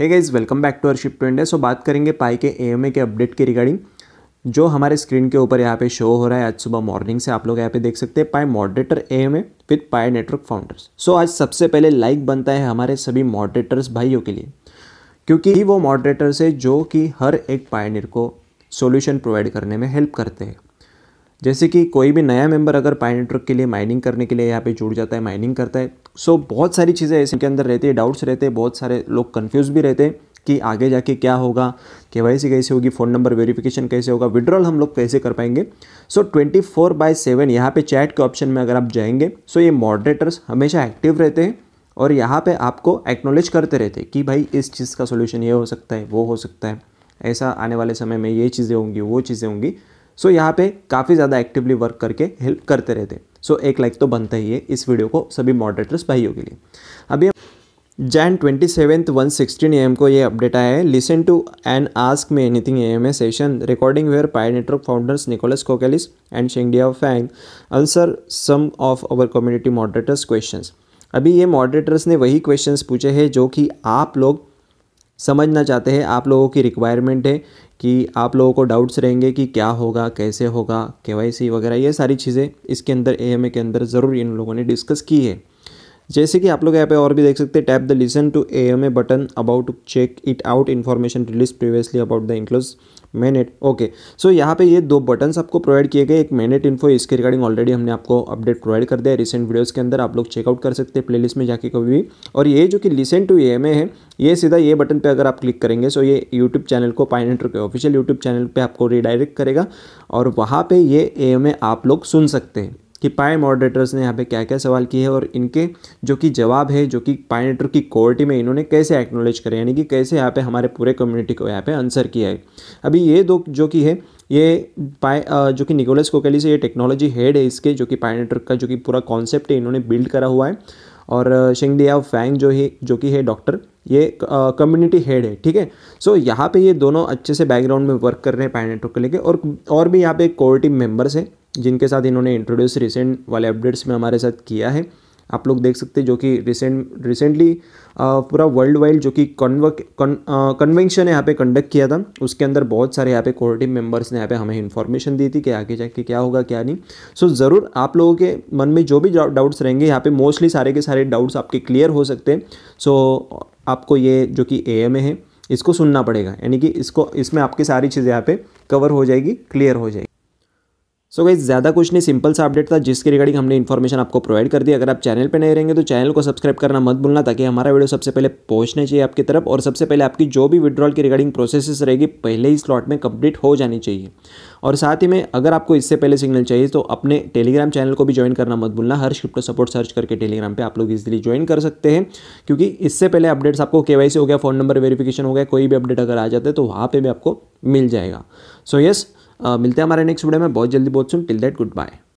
है guys welcome back to ship to India so बात करेंगे पाई के ए के अपडेट के रिगार्डिंग जो हमारे स्क्रीन के ऊपर यहाँ पे शो हो रहा है आज सुबह मॉर्निंग से आप लोग यहाँ पे देख सकते हैं Pi moderator A M A with Pi network founders so आज सबसे पहले लाइक बनता है हमारे सभी मॉडरेटर्स भाइयों के लिए क्योंकि वो मॉडरेटर्स है जो कि हर एक पायनियर को सोल्यूशन प्रोवाइड करने में हेल्प करते हैं जैसे कि कोई भी नया मेंबर अगर पाई नेटवर्क के लिए माइनिंग करने के लिए यहाँ पे जुड़ जाता है माइनिंग करता है सो so, बहुत सारी चीज़ें ऐसे के अंदर रहती है डाउट्स रहते हैं बहुत सारे लोग कन्फ्यूज़ भी रहते हैं कि आगे जाके क्या होगा के वाई सी कैसे होगी फ़ोन नंबर वेरिफिकेशन कैसे होगा विड्रॉल हम लोग कैसे कर पाएंगे so twenty four by seven यहाँ पर चैट के ऑप्शन में अगर आप जाएंगे सो so ये मॉडरेटर्स हमेशा एक्टिव रहते हैं और यहाँ पे आपको एक्नोलेज करते रहते कि भाई इस चीज़ का सोल्यूशन ये हो सकता है वो हो सकता है ऐसा आने वाले समय में ये चीज़ें होंगी वो चीज़ें होंगी सो so, यहाँ पर काफ़ी ज़्यादा एक्टिवली वर्क करके हेल्प करते रहते सो एक लाइक तो बनता ही है इस वीडियो को सभी मॉडरेटर्स भाइयों के लिए अभी Jan twenty seventh one sixteen M को ये अपडेट आया है listen to and ask me anything M A session recording where Pi network founders Nicolas Kokkalis and Chengdiao Fan answer some of our community moderators question अभी ये moderators ने वही question पूछे हैं जो कि आप लोग समझना चाहते हैं आप लोगों की रिक्वायरमेंट है कि आप लोगों को डाउट्स रहेंगे कि क्या होगा कैसे होगा के वगैरह ये सारी चीज़ें इसके अंदर ए के अंदर ज़रूर इन लोगों ने डिस्कस की है जैसे कि आप लोग यहाँ पे और भी देख सकते हैं tap the listen to A M A button about to check it out information release previously about the enclose mainnet okay so यहाँ पे ये दो बटन्स आपको प्रोवाइड किए गए एक मैनेट इन्फो इसके रिगार्डिंग ऑलरेडी हमने आपको अपडेट प्रोवाइड कर दिया रिसेंट वीडियोज़ के अंदर आप लोग चेकआउट कर सकते हैं प्लेलिस्ट में जाके कभी भी और ये जो कि listen to A M A है ये सीधा ये बटन पे अगर आप क्लिक करेंगे सो ये यूट्यूब चैनल को पाइनेट के ऑफिशियल यूट्यूब चैनल पर आपको रिडायरेक्ट करेगा और वहाँ पर ये ए एम ए आप लोग सुन सकते हैं कि पाए मॉडरेटर्स ने यहाँ पे क्या क्या सवाल किए हैं और इनके जो कि जवाब है जो कि पाइनेटर की क्वालिटी में इन्होंने कैसे एक्नोलेज करें यानी कि कैसे यहाँ पे हमारे पूरे कम्युनिटी को यहाँ पे आंसर किया है अभी ये दो जो कि है ये पाए जो कि निकोलस से ये टेक्नोलॉजी हेड है इसके जो कि पाइनेटर का जो कि पूरा कॉन्सेप्ट है इन्होंने बिल्ड करा हुआ है और डिया फैंग जो है जो कि है डॉक्टर ये कम्युनिटी हेड है ठीक है सो यहाँ पे ये दोनों अच्छे से बैकग्राउंड में वर्क कर रहे हैं पाइनेटर को लेके और और भी यहाँ पे क्वालिटी मेंबर्स हैं जिनके साथ इन्होंने इंट्रोड्यूस रिसेंट वाले अपडेट्स में हमारे साथ किया है आप लोग देख सकते हैं जो कि रिसेंट रिसेंटली पूरा वर्ल्ड वाइड जो कि कन्वक कन्वेंशन यहाँ पे कंडक्ट किया था उसके अंदर बहुत सारे यहाँ पे कोर टीम मेम्बर्स ने यहाँ पे हमें इन्फॉर्मेशन दी थी कि आगे जाके क्या होगा क्या नहीं सो so, ज़रूर आप लोगों के मन में जो भी डाउट्स रहेंगे यहाँ पे मोस्टली सारे के सारे डाउट्स आपके क्लियर हो सकते हैं सो so, आपको ये जो कि ए है इसको सुनना पड़ेगा यानी कि इसको इसमें आपकी सारी चीज़ें यहाँ पर कवर हो जाएगी क्लियर हो जाएगी सो गई ज़्यादा कुछ नहीं सिंपल सा अपडेट था जिसके रिगार्डिंग हमने इन्फॉर्मेशन आपको प्रोवाइड कर दी अगर आप चैनल पर नहीं रहेंगे तो चैनल को सब्सक्राइब करना मत भूलना ताकि हमारा वीडियो सबसे पहले पहुंचने चाहिए आपकी तरफ और सबसे पहले आपकी जो भी विड्रॉल की रिगार्डिंग प्रोसेस रहेगी पहले ही स्लॉट में कंप्लीट हो जानी चाहिए और साथ ही में अगर आपको इससे पहले सिग्नल चाहिए तो अपने टेलीग्राम चैनल को भी ज्वाइन करना मत भूलना हर शिफ्ट सपोर्ट सर्च करके टेलीग्राम पे आप लोग इजीली ज्वाइन कर सकते हैं क्योंकि इससे पहले अपडेट्स आपको केवाईसी हो गया फ़ोन नंबर वेरिफिकेशन हो गया कोई भी अपडेट अगर आ जाता है तो वहाँ पर भी आपको मिल जाएगा so so, yes yes, Uh, मिलते हैं हमारे नेक्स्ट वीडियो में बहुत जल्दी बहुत soon till that good bye